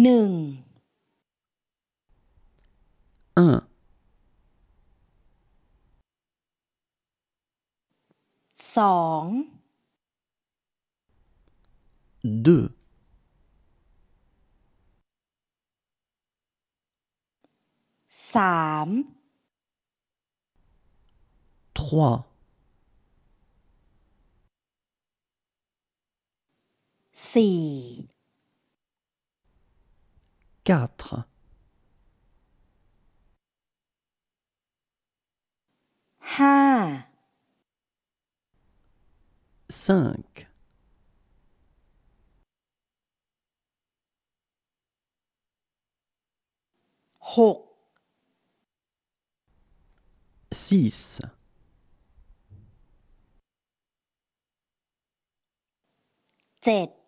หนึ่งเออสองสองสามสี่ quatre ha cinq 6 7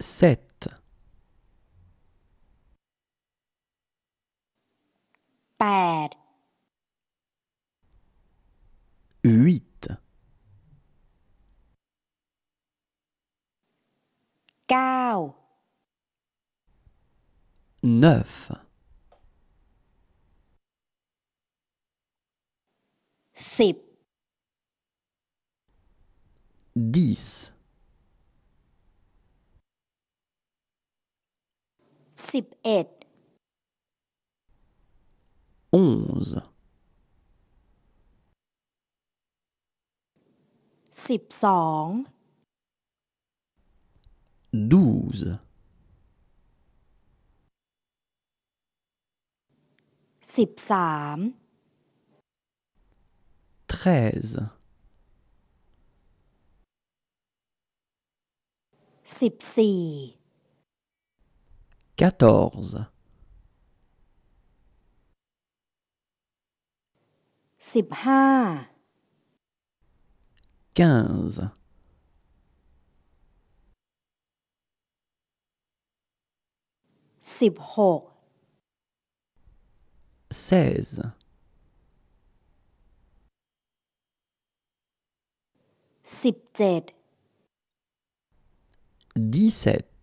Sept. 8 8 9 9 10 10 11 11 12 12 13 13 14สิบห้า quinze seize dix-sept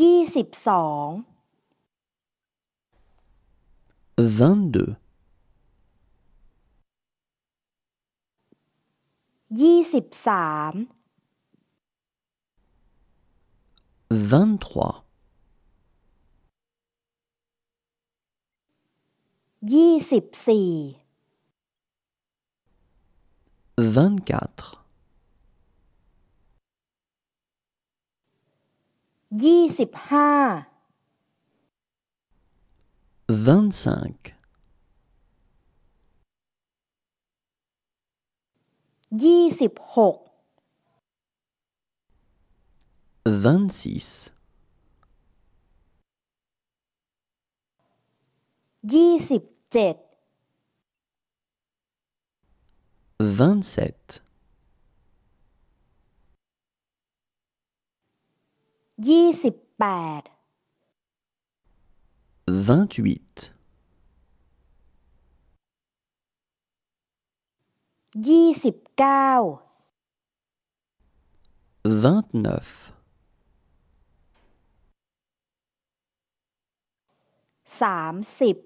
ยี่สิบสอง22 deux 23 vingt-trois, vingt-cinq 26 vingt-six vingt-sept ยี่สิบแปดยี่สิบเก้าสามสิบ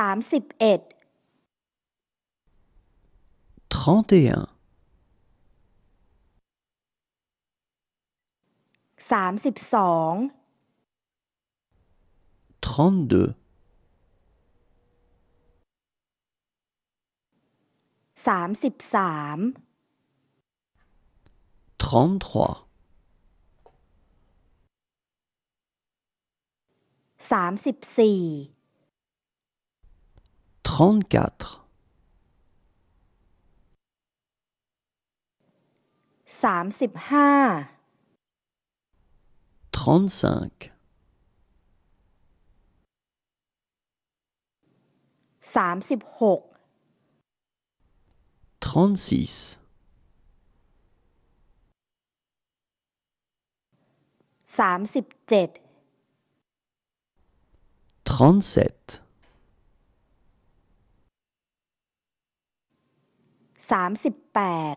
สามสิบเอ็ด31 32 32 33 33 34สามสิบห้า trente-cinq สามสิบหก trente-six สามสิบเจ็ด trente-sept สามสิบแปด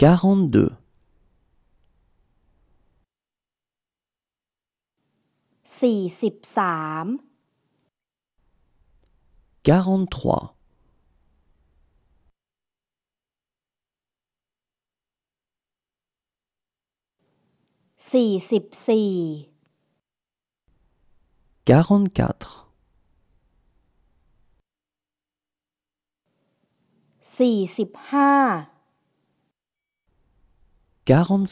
quarante-deux สี่สิบสาม quarante-trois quarante-quatre สสสสสสีีี่่่ิิิบบหห้ากบเจ็ด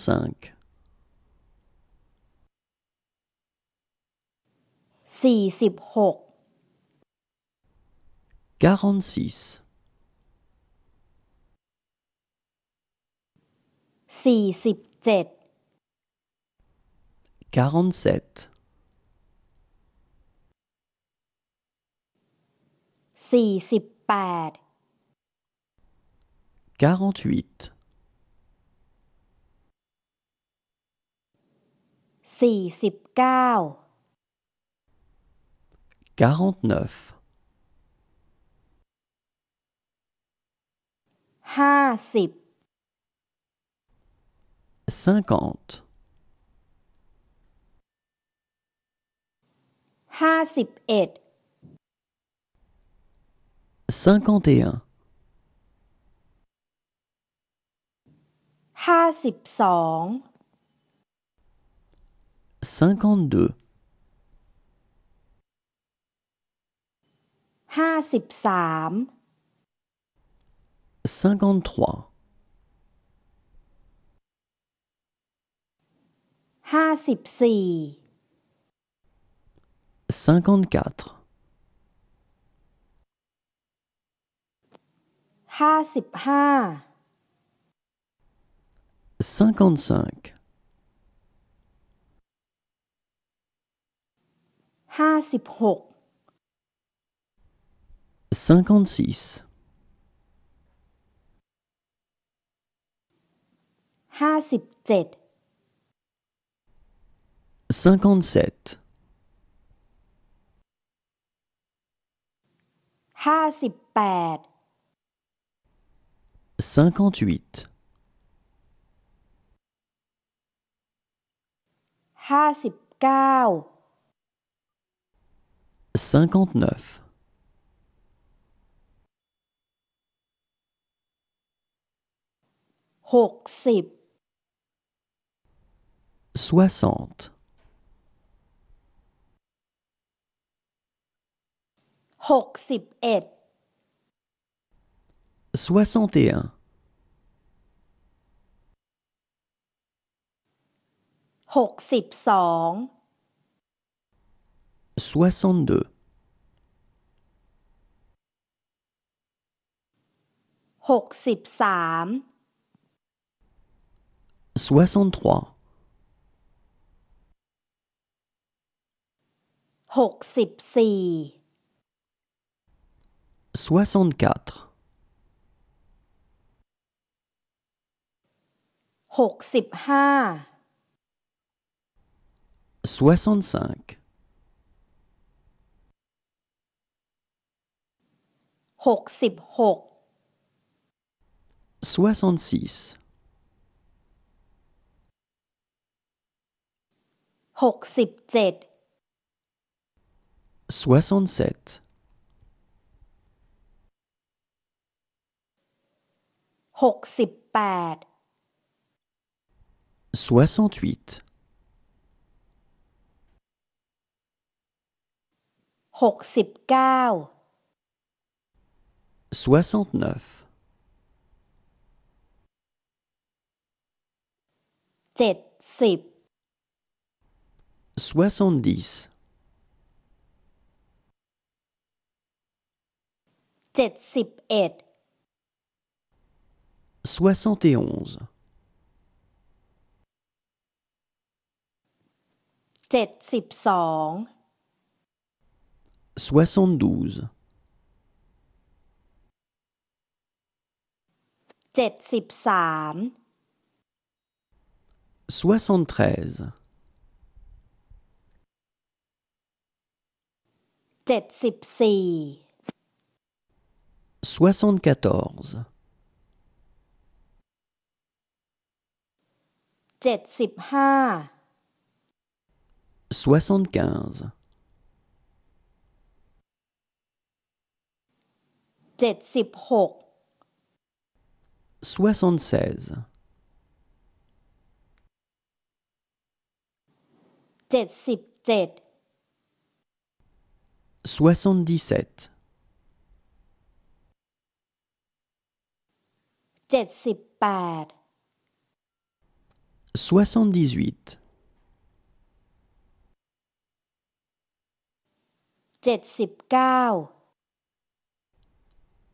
สี่สิบแปด48 49 49 50 50 51หหห้้้าาาาสสสสสิิบบองมิบสี่ ห้าสิบห้า cinquante-cinq cinquante-six cinquante-sept cinquante-huit 59 cinquante-neuf soixante soixante et un 62 62 63 63 64 64 65 soixante-cinq. Soixante-six. Soixante-sept. Soixante-huit. 69 soixante-neuf soixante-dix soixante et onze 72 73 73 74 74 75 soixante-seize soixante-dix-sept soixante-dix-huit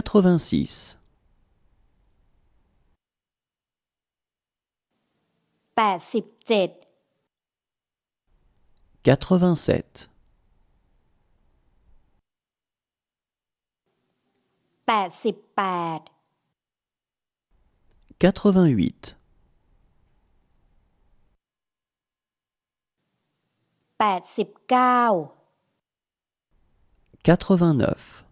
86 87 87 88 88 89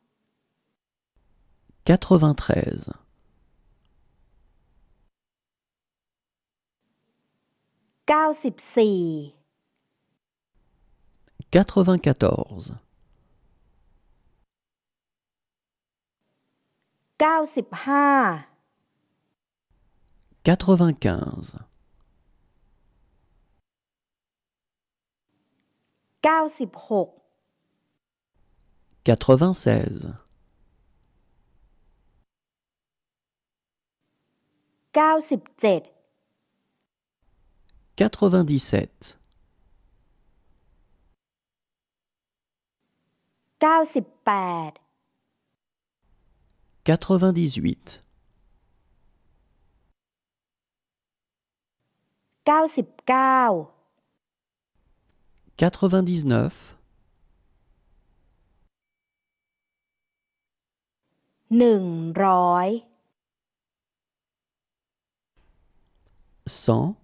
93 94 94 95 96 96 97 97 98 98 99 99 100 100